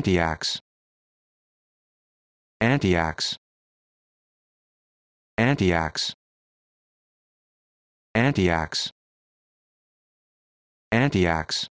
Antiax. Antiax. Antiax. Antiax. Antiax.